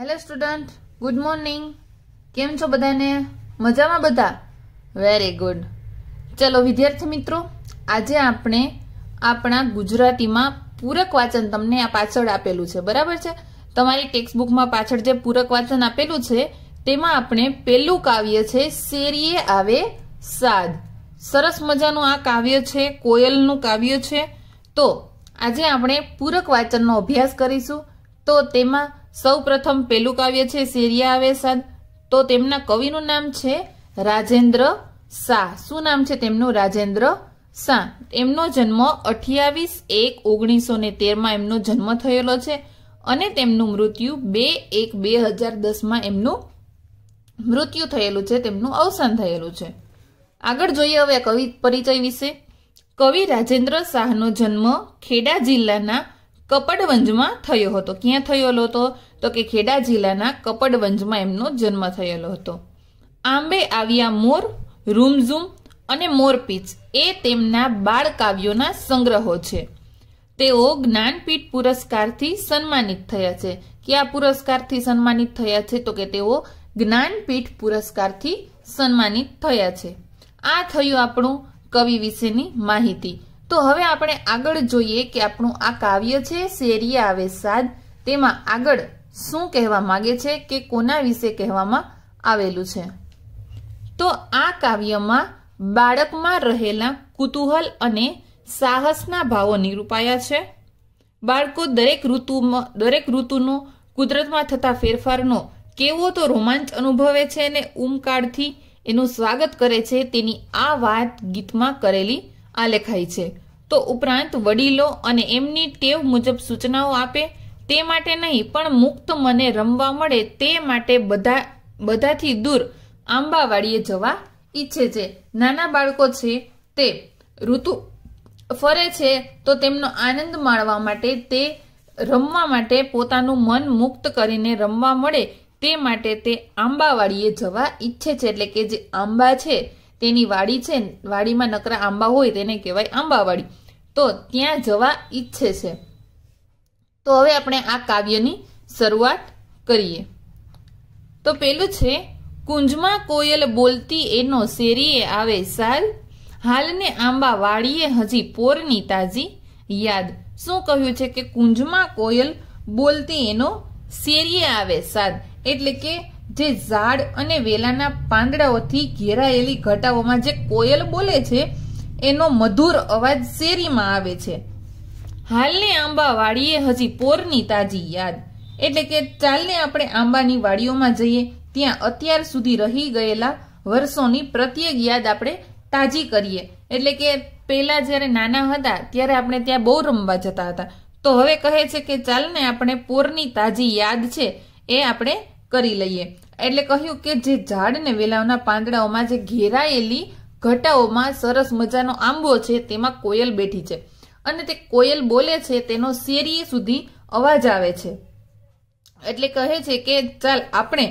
hello student good morning કેમ છો બધાને મજામાં બધા વેરી ગુડ ચલો વિદ્યાર્થી મિત્રો આજે આપણે આપણા ગુજરાતીમાં પૂરક વાચન તમને આ પાછળ આપેલું છે બરાબર છે તમારી ટેક્સ્ટ બુકમાં પાછળ જે પૂરક વાચન આપેલું છે તેમાં આપણે પહેલું કાવ્ય છે શેરીએ આવે સાદ સરસ મજાનું આ કાવ્ય છે કોયલનું કાવ્ય છે તો આજે આપણે પૂરક વાચનનો અભ્યાસ કરીશું તો તેમાં સૌ પ્રથમ પેલું કાવ્ય છે શેરિયા આવે સાદ તો તેમના કવિનું નામ છે રાજેન્દ્ર શાહ શું નામ છે તેમનું રાજેન્દ્ર શાહ એમનો જન્મ અઠ્યાવીસ એક ઓગણીસો ને તેરમાં એમનો જન્મ થયેલો છે અને તેમનું મૃત્યુ બે એક બે હજાર દસમાં એમનું મૃત્યુ થયેલું છે તેમનું અવસાન થયેલું છે આગળ જોઈએ હવે કવિ પરિચય વિશે કવિ રાજેન્દ્ર શાહનો જન્મ ખેડા જિલ્લાના કપડવંજમાં થયો હતો ક્યાં થયેલો હતો તો કે ખેડા જિલ્લાના કપડવંજમાં એમનો જન્મ થયેલો હતો આંબે આવ્યા મોર રૂમઝૂમ અને મોરપીચ એ તેમના બાળ કાવ્યોના સંગ્રહો છે તેઓ જ્ઞાનપીઠ પુરસ્કારથી સન્માનિત થયા છે કયા પુરસ્કારથી સન્માનિત થયા છે તો કે તેઓ જ્ઞાનપીઠ પુરસ્કારથી સન્માનિત થયા છે આ થયું આપણું કવિ વિશેની માહિતી તો હવે આપણે આગળ જોઈએ કે આપણું આ કાવ્ય છે શેરીએ આવે સાદ તેમાં આગળ શું કહેવા માગે છે કે કોના વિશે કહેવામાં આવેલું છે તો આ કાવ્યમાં બાળકમાં રહેલા કુતૂહલ અને સાહસના ભાવો નિરૂપાયા છે બાળકો દરેક ઋતુમાં દરેક ઋતુનો કુદરતમાં થતા ફેરફારનો કેવો તો રોમાંચ અનુભવે છે અને ઉમકાળથી એનું સ્વાગત કરે છે તેની આ વાત ગીતમાં કરેલી આલેખાય છે તો ઉપરાંત વડીલો અને એમની ટેવ મુજબ સૂચનાઓ આપે તે માટે નહીં પણ મુક્ત મને રમવા મળે તે માટે બધા બધાથી દૂર આંબાવાડીએ જવા ઈચ્છે છે નાના બાળકો છે તે ઋતુ ફરે છે તો તેમનો આનંદ માણવા માટે તે રમવા માટે પોતાનું મન મુક્ત કરીને રમવા મળે તે માટે તે આંબાવાડીએ જવા ઈચ્છે છે એટલે કે જે આંબા છે તેની વાડી છે વાડીમાં નકરા આંબા હોય તેને કહેવાય આંબાવાડી તો ત્યાં જવા ઈચ્છે છે તો હવે આપણે આ કાવ્યની શરૂઆત કરીએ તો પેલું છે કુંજમાં કોયલ બોલતી એનો શેરીએ આવે સાલ હાલને આંબા વાળીએ હજી પોરની તાજી યાદ શું કહ્યું છે કે કુંજમાં કોયલ બોલતી એનો શેરીએ આવે સાદ એટલે કે જે ઝાડ અને વેલાના પાંદડાઓથી ઘેરાયેલી ઘટાઓમાં જે કોયલ બોલે છે એનો મધુર અવાજ શેરીમાં આવે છે હાલને આંબા વાડીએ હજી પોરની તાજી યાદ એટલે કે ચાલને આપણે આંબાની વાડીઓમાં જઈએ ત્યાં અત્યાર સુધી રહી ગયેલા વર્ષોની પ્રત્યેક યાદ આપણે તાજી કરીએ એટલે કે પહેલાં જ્યારે નાના હતા ત્યારે આપણે ત્યાં બહુ રમવા જતા હતા તો હવે કહે છે કે ચાલને આપણે પોરની તાજી યાદ છે એ આપણે કરી લઈએ એટલે કહ્યું કે જે ઝાડને વેલાવના પાંદડાઓમાં જે ઘેરાયેલી ઘટાઓમાં સરસ મજાનો આંબો છે તેમાં કોયલ બેઠી છે અને તે કોયલ બોલે છે તેનો શેરી સુધી અવાજ આવે છે એટલે કહે છે કે ચાલ આપણે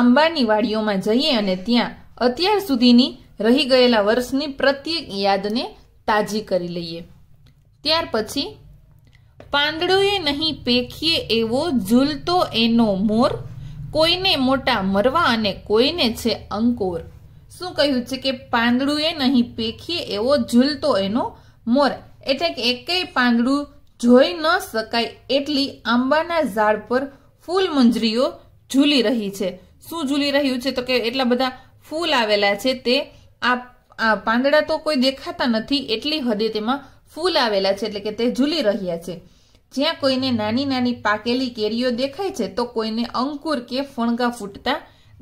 આંબાની વાડીઓમાં જઈએ અને ત્યાં અત્યાર સુધીની રહી ગયેલા વર્ષની પ્રત્યેક યાદને તાજી કરી લઈએ ત્યાર પછી પાંદડોએ નહીં પેખીએ એવો ઝૂલતો એનો મોર કોઈને મોટા મરવા અને કોઈને છે અંકોર શું કહ્યું છે કે પાંદડું એ નહીં પેખીએ એવો ઝૂલતો એનો મોર એટલે કે એકેય પાંદડું જોઈ ન શકાય એટલી આંબાના ઝાડ પર ફૂલ મંજરીઓ ઝૂલી રહી છે શું ઝૂલી રહ્યું છે તો કે એટલા બધા ફૂલ આવેલા છે તે આ પાંદડા તો કોઈ દેખાતા નથી એટલી હદે તેમાં ફૂલ આવેલા છે એટલે કે તે ઝૂલી રહ્યા છે જ્યાં કોઈને નાની નાની પાકેલી કેરીઓ દેખાય છે તો કોઈને અંકુર કે ફણગા ફૂટતા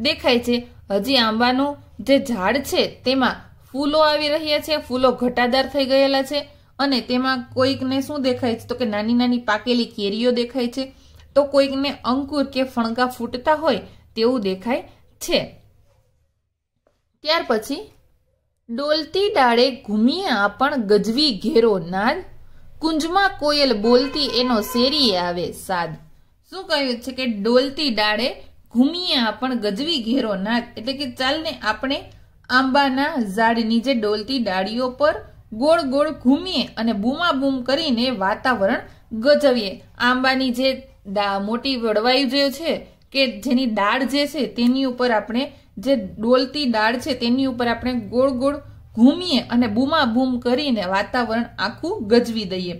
દેખાય છે હજી આંબાનું જે ઝાડ છે તેમાં ફૂલો આવી રહ્યા છે ફૂલો ઘટાદાર થઈ ગયેલા છે અને તેમાં કોઈકને શું દેખાય છે તો કે નાની નાની પાકેલી કેરીઓ દેખાય છે તો કોઈકને અંકુર કે ફણગા ફૂટતા હોય તેવું દેખાય છે ત્યાર પછી ડોલતી ડાળે ઘૂમીએ પણ ગજવી ઘેરો નાદ કુંજમાં કોયલ બોલતી એનો શેરીએ આવે સાદ શું કહ્યું છે કે ડોલતી ડાળે ઘૂમીએ પણ ગજવી ઘેરો નાદ એટલે કે ચાલને આપણે આંબાના ઝાડની જે ડોલતી ડાળીઓ પર ગોળ ગોળ ઘૂમીએ અને બૂમા બૂમ કરીને વાતાવરણ ગજવીએ આંબાની જે મોટી વડવાઈ જે છે કે જેની ડાળ જે છે તેની ઉપર આપણે જે ડોલતી ડાળ છે તેની ઉપર આપણે ગોળ ગોળ ઘૂમીએ અને બૂમા બૂમ કરીને વાતાવરણ આખું ગજવી દઈએ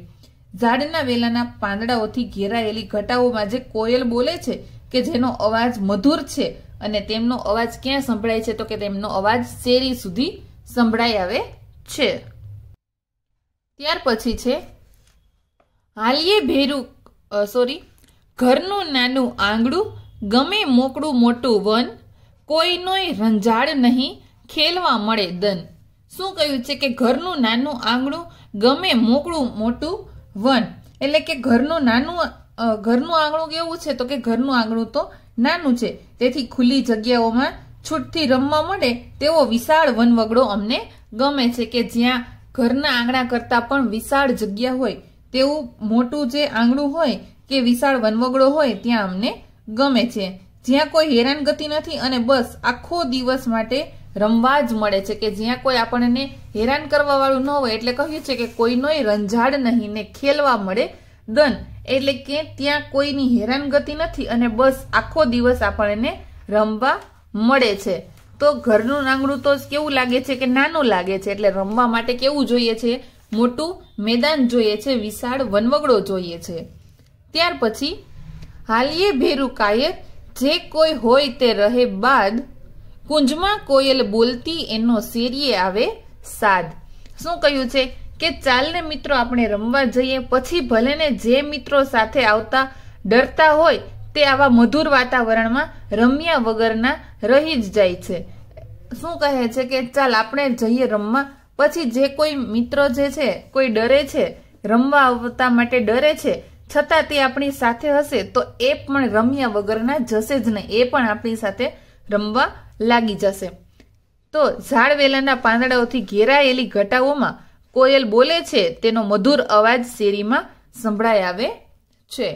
ઝાડના વેલાના પાંદડાઓથી ઘેરાયેલી ઘટાઓમાં જે કોયલ બોલે છે કે જેનો અવાજ મધુર છે અને તેમનો અવાજ ક્યાં સંભળાય છે તો કે તેમનો અવાજ શેરી સુધી સંભળાઈ આવે છે ત્યાર પછી છે હાલીએ ભેરું સોરી ઘરનું નાનું આંગણું ગમે મોકળું મોટું વન કોઈનોય રંજાડ નહીં ખેલવા મળે દન શું કહ્યું છે કે ઘરનું નાનું આંગણું ગમે મોકળું મોટું વન એટલે કે ઘરનું નાનું ઘરનું આંગણું કેવું છે તો કે ઘરનું આંગણું તો નાનું છે તેથી ખુલ્લી જગ્યાઓમાં છૂટથી રમવા મળે તેવો વિશાળ વનવગડો અમને ગમે છે કે જ્યાં ઘરના આંગણા કરતાં પણ વિશાળ જગ્યા હોય તેવું મોટું જે આંગણું હોય કે વિશાળ વનવગડો હોય ત્યાં અમને ગમે છે જ્યાં કોઈ હેરાનગતિ નથી અને બસ આખો દિવસ માટે રમવા જ મળે છે કે જ્યાં કોઈ આપણને હેરાન કરવા વાળું ન હોય એટલે કહ્યું છે કે કોઈનોય રંજાડ નહીં ને ખેલવા મળે ડન એટલે કે ત્યાં કોઈની હેરાનગતિ નથી અને બસ આખો દિવસ આપણને રમવા મળે છે તો ઘરનું આંગણું તો કેવું લાગે છે કે નાનું લાગે છે એટલે રમવા માટે કેવું જોઈએ છે મોટું મેદાન જોઈએ છે વિશાળ વનવગડો જોઈએ છે ત્યાર પછી હાલીએ ભેરું કાયે જે કોઈ હોય તે રહે બાદ કુંજમાં કોયલ બોલતી એનો શેરીએ આવે સાદ શું કહ્યું છે કે ચાલને મિત્રો આપણે રમવા જઈએ પછી ભલેને જે મિત્રો સાથે આવતા ડરતા હોય તે આવા મધુર વાતાવરણમાં રમ્યા વગરના રહી જ જાય છે શું કહે છે કે ચાલ આપણે જઈએ રમવા પછી જે કોઈ મિત્રો જે છે કોઈ ડરે છે રમવા આવતા માટે ડરે છે છતાં તે આપણી સાથે હશે તો એ પણ રમ્યા વગરના જશે જ નહીં એ પણ આપણી સાથે રમવા લાગી જશે તો ઝાડ વેલાના પાંદડાઓથી ઘેરાયેલી ઘટાઓમાં કોયલ બોલે છે તેનો મધુર અવાજ શેરીમાં સંભળાઈ આવે છે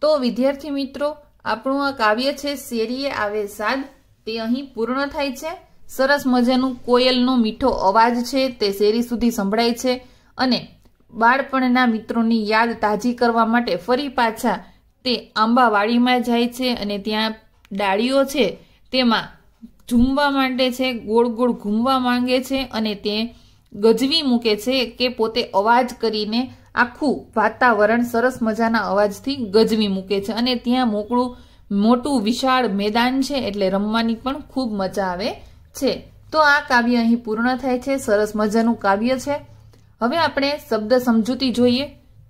તો વિદ્યાર્થી મિત્રો આપણું આ કાવ્ય છે શેરીએ આવે સાદ તે અહીં પૂર્ણ થાય છે સરસ મજાનું કોયલનો મીઠો અવાજ છે તે શેરી સુધી સંભળાય છે અને બાળપણના મિત્રોની યાદ તાજી કરવા માટે ફરી પાછા તે આંબાવાડીમાં જાય છે અને ત્યાં ડાળીઓ છે તેમાં ઝૂમવા માંડે છે ગોળ ગોળ ઘૂમવા માંગે છે અને તે ગજવી મૂકે છે કે પોતે અવાજ કરીને આખું વાતાવરણ સરસ મજાના અવાજથી ગજવી મૂકે છે અને ત્યાં મોકળું મોટું વિશાળ મેદાન છે એટલે રમવાની પણ ખૂબ મજા આવે છે તો આ કાવ્ય અહીં પૂર્ણ થાય છે સરસ મજાનું કાવ્ય છે હવે આપણે શબ્દ સમજૂતી જોઈએ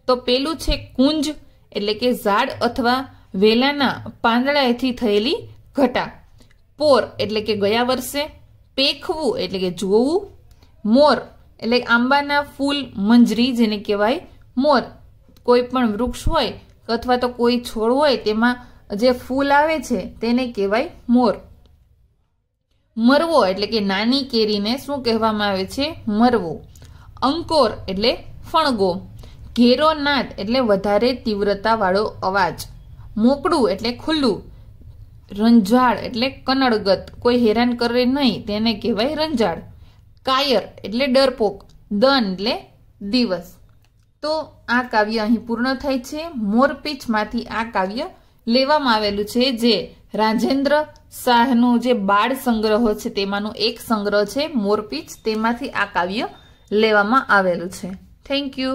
તો પેલું છે કુંજ એટલે કે ઝાડ અથવા વેલાના પાંદડાએથી થયેલી ઘટા પોર એટલે કે ગયા વર્ષે પેખવું એટલે કે જોવું મોર એટલે આંબાના ફૂલ મંજરી જેને કહેવાય મોર કોઈ પણ વૃક્ષ હોય અથવા તો કોઈ છોડ હોય તેમાં જે ફૂલ આવે છે તેને કહેવાય મોર મરવો એટલે કે નાની કેરીને શું કહેવામાં આવે છે મરવો અંકોર એટલે ફણગો ઘેરો નાદ એટલે વધારે તીવ્રતાવાળો અવાજ મોકળું એટલે ખુલ્લું રંજાળ એટલે કનડગત કોઈ હેરાન કરે નહીં તેને કહેવાય રંજાળ કાયર એટલે ડરપોક દન એટલે દિવસ તો આ કાવ્ય અહીં પૂર્ણ થાય છે મોરપીછમાંથી આ કાવ્ય લેવામાં આવેલું છે જે રાજેન્દ્ર શાહનું જે બાળ સંગ્રહ છે તેમાંનો એક સંગ્રહ છે મોરપીછ તેમાંથી આ કાવ્ય લેવામાં આવેલું છે થેન્ક યુ